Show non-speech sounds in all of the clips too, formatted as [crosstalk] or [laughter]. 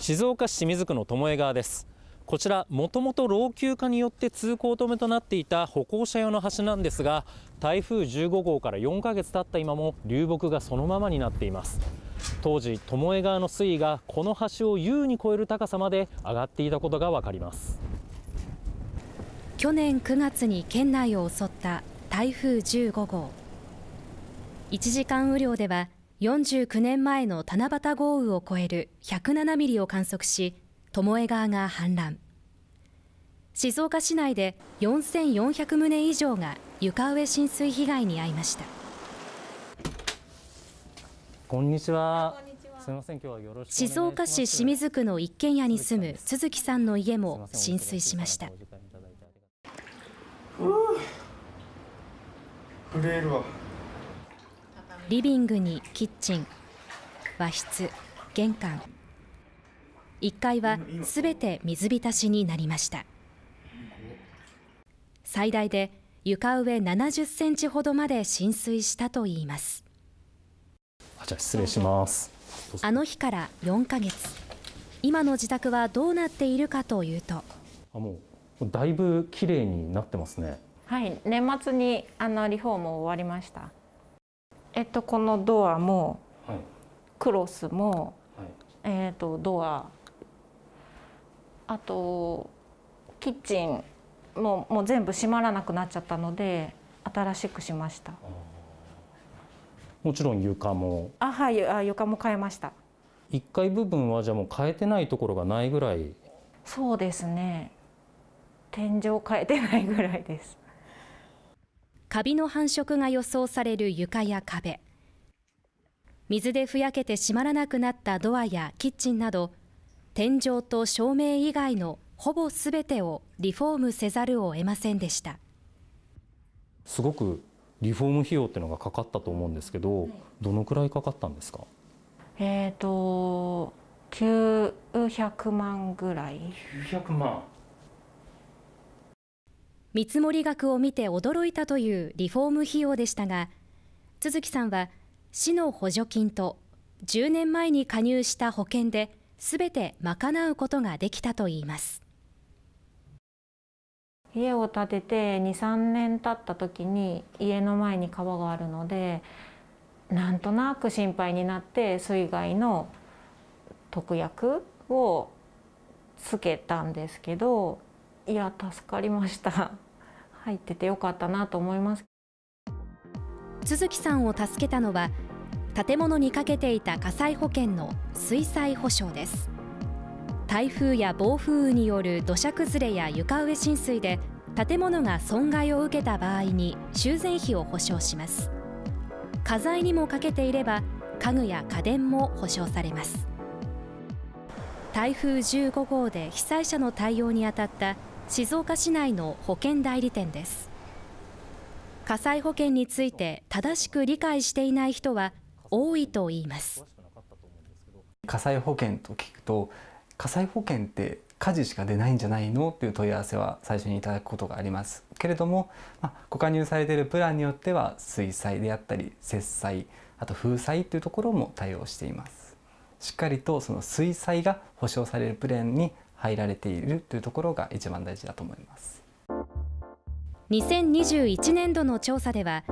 静岡市清水区の巴川ですこちらもともと老朽化によって通行止めとなっていた歩行者用の橋なんですが台風15号から4ヶ月経った今も流木がそのままになっています当時巴川の水位がこの橋を優に超える高さまで上がっていたことがわかります去年9月に県内を襲った台風15号1時間雨量では49年前の七夕豪雨を超える107ミリを観測し、巴川が氾濫。静岡市内で4400棟以上が床上浸水被害に遭いました。こんにちは。すみません、今日はよろしい静岡市清水区の一軒家に住む鈴木さんの家も浸水しました。震えるわ。リビングにキッチン和室玄関1階はすべて水浸しになりました最大で床上70センチほどまで浸水したといいますあじゃ失礼しますあの日から4ヶ月今の自宅はどうなっているかというとあもうだいぶ綺麗になってますねはい年末にあのリフォーム終わりましたえっと、このドアも、はい、クロスも、はい、えっと、ドアあとキッチンももう全部閉まらなくなっちゃったので新しくしましたもちろん床もあはいあ床も変えました1階部分はじゃあもう変えてないところがないぐらいそうですね天井変えてないぐらいですカビの繁殖が予想される床や壁水でふやけて閉まらなくなったドアやキッチンなど天井と照明以外のほぼすべてをリフォームせざるを得ませんでしたすごくリフォーム費用っていうのがかかったと思うんですけどどのくらいかかったんですかえっ、ー、と900万ぐらい900万見積額を見て驚いたというリフォーム費用でしたが、都築さんは市の補助金と10年前に加入した保険ですべて賄うことができたといいます。家を建てて23年経った時に家の前に川があるのでなんとなく心配になって水害の特約をつけたんですけどいや助かりました [laughs] 入っててよかったなと思います鈴木さんを助けたのは建物にかけていた火災保険の水災保障です台風や暴風雨による土砂崩れや床上浸水で建物が損害を受けた場合に修繕費を保証します家財にもかけていれば家具や家電も保証されます台風15号で被災者の対応に当たった静岡市内の保険代理店です火災保険について正しく理解していない人は多いと言います火災保険と聞くと火災保険って火事しか出ないんじゃないのという問い合わせは最初にいただくことがありますけれども、まあ、ご加入されているプランによっては水災であったり節災あと風災というところも対応していますしっかりとその水災が保証されるプレーンに入られているというところが一番大事だと思います2021年度の調査では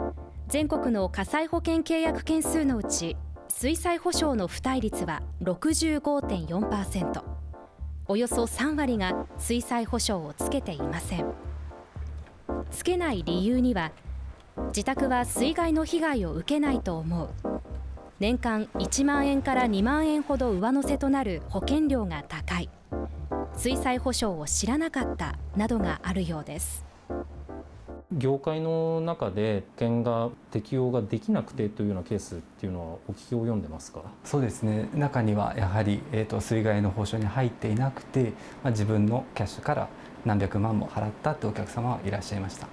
全国の火災保険契約件数のうち水災保障の付帯率は65.4%およそ3割が水災保障をつけていませんつけない理由には自宅は水害の被害を受けないと思う年間1万円から2万円ほど上乗せとなる保険料が高い水災補償を知らなかったなどがあるようです業界の中で保険が適用ができなくてというようなケースっていうのはお聞きを読んでますかそうですね中にはやはり、えーと、水害の保証に入っていなくて、まあ、自分のキャッシュから何百万も払ったってお客様はいらっしゃいました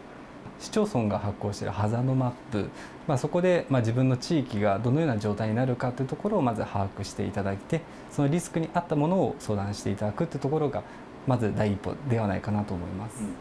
市町村が発行しているハザードマップ、まあ、そこでま自分の地域がどのような状態になるかというところをまず把握していただいてそのリスクに合ったものを相談していただくというところがまず第一歩ではないかなと思います。うんうん